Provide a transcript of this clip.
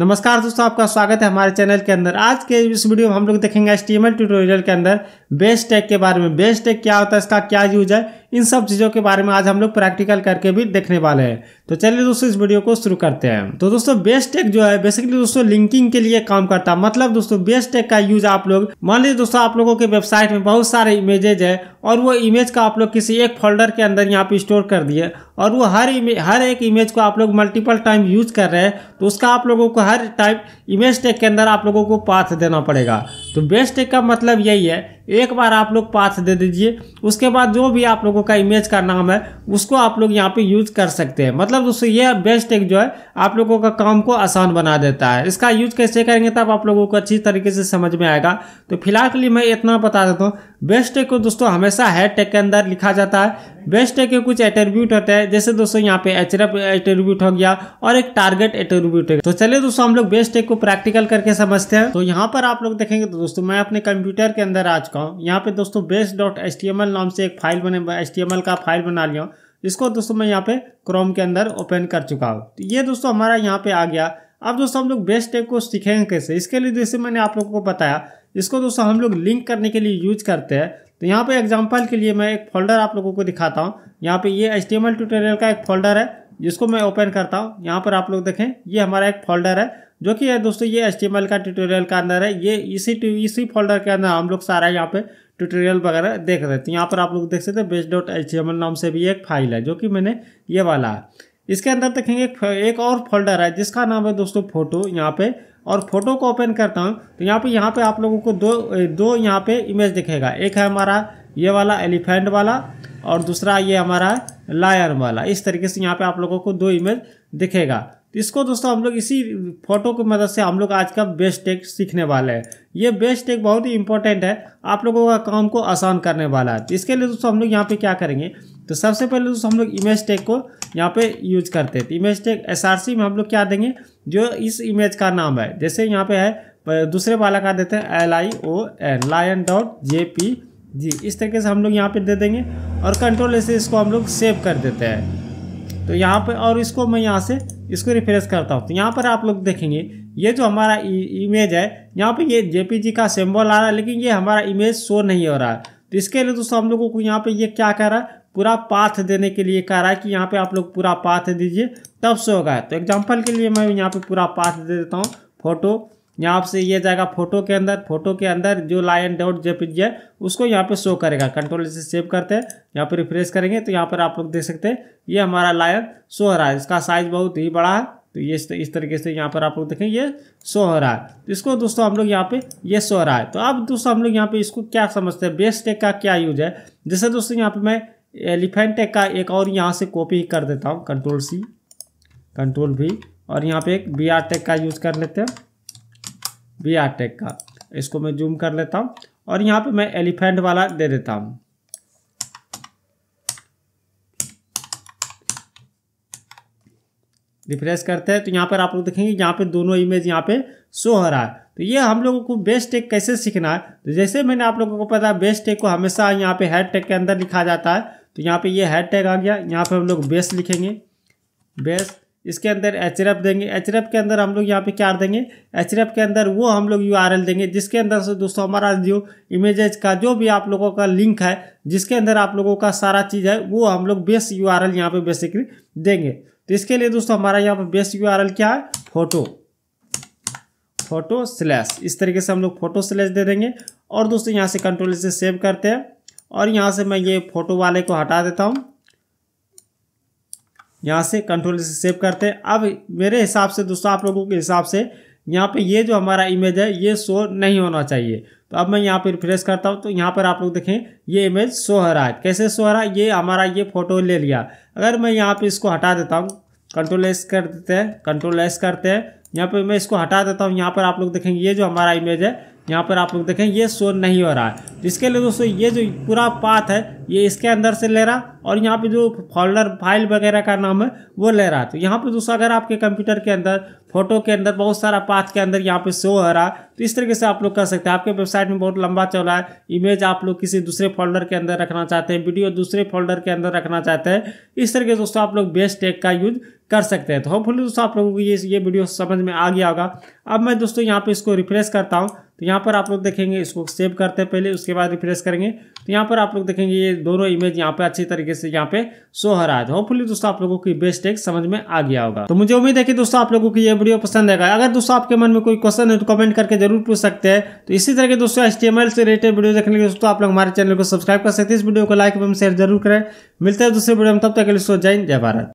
नमस्कार दोस्तों आपका स्वागत है हमारे चैनल के अंदर आज के इस वीडियो में हम लोग देखेंगे एस ट्यूटोरियल के अंदर बेस्ट टैग के बारे में बेस्ट टैग क्या होता है इसका क्या यूज है इन सब चीज़ों के बारे में आज हम लोग प्रैक्टिकल करके भी देखने वाले हैं तो चलिए दोस्तों इस वीडियो को शुरू करते हैं तो दोस्तों बेस्ट टेक जो है बेसिकली दोस्तों लिंकिंग के लिए काम करता है मतलब दोस्तों बेस्ट टेक का यूज आप लोग मान लीजिए दोस्तों आप लोगों के वेबसाइट में बहुत सारे इमेजेज है और वो इमेज का आप लोग किसी एक फोल्डर के अंदर यहाँ पे स्टोर कर दिए और वो हर हर एक इमेज को आप लोग मल्टीपल टाइम यूज कर रहे हैं तो उसका आप लोगों को हर टाइम इमेज टेक के अंदर आप लोगों को पाथ देना पड़ेगा तो बेस्ट का मतलब यही है एक बार आप लोग पाथ दे दीजिए उसके बाद जो भी आप लोगों का इमेज का नाम है उसको आप लोग यहाँ पे यूज कर सकते हैं मतलब उससे यह बेस्ट एक जो है आप लोगों का काम को आसान बना देता है इसका यूज कैसे करेंगे तब आप लोगों को अच्छी तरीके से समझ में आएगा तो फिलहाल के लिए मैं इतना बता देता हूँ बेस्ट को दोस्तों हमेशा हेड टेक के अंदर लिखा जाता है बेस्ट के कुछ एटरब्यूट होते हैं जैसे दोस्तों यहाँ पे एच एट्रीब्यूट हो गया और एक टारगेट एट्रीब्यूट हो गया तो चलिए दोस्तों हम लोग बेस्ट को प्रैक्टिकल करके समझते हैं तो यहाँ पर आप लोग देखेंगे तो दोस्तों मैं अपने कंप्यूटर के अंदर आ चुका हूँ यहाँ पे दोस्तों base dot S T M L नाम से एक फाइल बने एस टी एम एल का फाइल बना लिया हूँ इसको दोस्तों मैं यहाँ पे क्रोम के अंदर ओपन कर चुका हूँ तो ये दोस्तों हमारा यहाँ पे आ गया अब दोस्तों हम लोग बेस टेक को सीखेंगे कैसे इसके लिए जैसे मैंने आप लोगों को बताया इसको दोस्तों हम लोग लिंक करने के लिए यूज करते हैं तो यहाँ पे एग्जांपल के लिए मैं एक फोल्डर आप लोगों को दिखाता हूँ यहाँ पे ये एल ट्यूटोरियल का एक फोल्डर है जिसको मैं ओपन करता हूँ यहाँ पर आप लोग देखें ये हमारा एक फोल्डर है जो कि है दोस्तों ये एच का ट्यूटोरियल का अंदर है ये इसी इसी फोल्डर के अंदर हम लोग सारा यहाँ पे ट्यूटोरियल वगैरह देख रहे थे यहाँ पर आप लोग देख सकते हैं बेस डॉट एच नाम से भी एक फाइल है जो कि मैंने ये वाला है इसके अंदर देखेंगे एक और फोल्डर है जिसका नाम है दोस्तों फोटो यहाँ पे और फोटो को ओपन करता हूँ तो यहाँ पे यहाँ पे आप लोगों को दो दो यहाँ पे इमेज दिखेगा एक है हमारा ये वाला एलिफेंट वाला और दूसरा ये हमारा लायर वाला इस तरीके से यहाँ पे आप लोगों को दो इमेज दिखेगा तो इसको दोस्तों हम लोग इसी फोटो की मदद से हम लोग आज का बेस्ट टेक सीखने वाले हैं ये बेस्ट टेक बहुत ही इंपॉर्टेंट है आप लोगों का काम को आसान करने वाला है तो इसके लिए दोस्तों हम लोग यहाँ पे क्या करेंगे तो सबसे पहले दोस्तों हम लोग इमेज टेक को यहाँ पे यूज करते हैं तो इमेज टेक एस में हम लोग क्या देंगे जो इस इमेज का नाम है जैसे यहाँ पे है दूसरे वाला का देते हैं L I O N lion dot J P G इस तरीके से हम लोग यहाँ पे दे देंगे और कंट्रोल से इसको हम लोग सेव कर देते हैं तो यहाँ पे और इसको मैं यहाँ से इसको रिफ्रेश करता हूँ तो यहाँ पर आप लोग देखेंगे ये जो हमारा इमेज है यहाँ पे ये जेपीजी का सिम्बल आ रहा है लेकिन ये हमारा इमेज शो नहीं हो रहा है तो इसके लिए दोस्तों हम लोगों को यहाँ पर ये क्या कह रहा है पूरा पाथ देने के लिए कह रहा है कि यहाँ पे आप लोग पूरा पाथ दीजिए तब से होगा तो एग्जाम्पल के लिए मैं यहाँ पे पूरा पाथ दे देता हूँ फोटो यहाँ आपसे ये जाएगा फोटो के अंदर फोटो के अंदर जो लाइन डॉट जेपीजी है उसको यहाँ पे शो करेगा कंट्रोल से सेव करते हैं यहाँ पे रिफ्रेश करेंगे तो यहाँ पर आप लोग देख सकते हैं ये हमारा लाइन शो हो रहा है इसका साइज बहुत ही बड़ा है तो ये इस तरीके से यहाँ पर आप लोग देखें ये शो हो रहा है तो इसको दोस्तों हम लोग यहाँ पे ये शो हो रहा है तो अब दोस्तों हम लोग यहाँ पे इसको क्या समझते हैं बेस टेक का क्या यूज है जैसे दोस्तों यहाँ पे मैं एलिफेंट टेक का एक और यहाँ से कॉपी कर देता हूँ कंट्रोल सी कंट्रोल भी और यहाँ पे एक बी आर टेक का यूज कर लेते हैं वी आर टेक का इसको मैं जूम कर लेता हूँ और यहाँ पे मैं एलिफेंट वाला दे देता हूँ रिफ्रेश करते हैं तो यहाँ पर आप लोग देखेंगे यहाँ पे दोनों इमेज यहाँ पे शो हो रहा है तो ये हम लोगों को बेस्ट टेक कैसे सीखना है तो जैसे मैंने आप लोगों को पता है बेस्ट टेक को हमेशा यहाँ पे हेड टेक के अंदर लिखा जाता है तो यहाँ पे ये हेड टेक आ गया यहाँ पे हम लोग बेस्ट लिखेंगे बेस्ट इसके अंदर एच देंगे एच के अंदर हम लोग यहाँ पे क्या देंगे एच के अंदर वो हम लोग यू देंगे जिसके अंदर से दोस्तों हमारा जो इमेजेज का जो भी आप लोगों का लिंक है जिसके अंदर आप लोगों का सारा चीज़ है वो हम लोग बेस यू आर यहाँ पे बेसिकली देंगे तो इसके लिए दोस्तों हमारा यहाँ पर बेस यू क्या है फोटो फोटो स्लैश इस तरीके से हम लोग फोटो स्लैश दे देंगे और दोस्तों यहाँ से कंट्रोल से सेव करते हैं और यहाँ से मैं ये फोटो वाले को हटा देता हूँ यहाँ से कंट्रोल से सेव करते हैं अब मेरे हिसाब से दोस्तों आप लोगों के हिसाब से यहाँ पे ये जो हमारा इमेज है ये शो नहीं होना चाहिए तो अब मैं यहाँ पे रिफ्रेश करता हूँ तो यहाँ पर आप लोग देखें ये इमेज शो हो रहा है कैसे शो हो रहा है ये हमारा ये फोटो ले लिया अगर मैं यहाँ पे इसको हटा देता हूँ कंट्रोल एस कर देते हैं कंट्रोल एस करते हैं यहाँ पे मैं इसको हटा देता हूँ यहाँ पर आप लोग देखेंगे ये जो हमारा इमेज है यहाँ पर आप लोग देखें ये शो नहीं हो रहा है इसके लिए दोस्तों ये जो पूरा पाथ है ये इसके अंदर से ले रहा और यहाँ पे जो फोल्डर फाइल वगैरह का नाम है वो ले रहा है तो यहाँ पे दोस्तों अगर आपके कंप्यूटर के अंदर फोटो के अंदर बहुत सारा पाथ के अंदर यहाँ पे शो हो रहा है तो इस तरीके से आप लोग कर सकते हैं आपके वेबसाइट में बहुत लंबा चल रहा है इमेज आप लोग किसी दूसरे फोल्डर के अंदर रखना चाहते हैं वीडियो दूसरे फोल्डर के अंदर रखना चाहते हैं इस तरीके से दोस्तों आप लोग बेस्ट टेक का यूज़ कर सकते हैं तो होपफुली दोस्तों आप लोगों को ये ये वीडियो समझ में आ गया होगा अब मैं दोस्तों यहाँ पे इसको रिफ्रेश करता हूँ तो यहाँ पर आप लोग देखेंगे इसको सेव करते हैं पहले उसके बाद रिफ्रेश करेंगे तो यहाँ पर आप लोग देखेंगे ये दोनों इमेज यहाँ पे अच्छी तरीके से यहाँ पे शो हो रहा है होपफुली तो दोस्तों आप लोगों की बेस्ट एक समझ में आ गया होगा तो मुझे उम्मीद है कि दोस्तों आप लोगों की ये वीडियो पसंद आएगा अगर दोस्तों आपके मन में कोई क्वेश्चन है तो कमेंट करके जरूर पूछ सकते हैं तो इसी तरह के दोस्तों एस से रिलेटेड वीडियो देखने के लिए दोस्तों आप लोग हमारे चैनल को सब्सक्राइब कर सकते हैं इस वीडियो को लाइक एवं शेयर जरूर करें मिलते हैं दूसरे वीडियो में तब तक के लिए दोस्तों जय जय भारत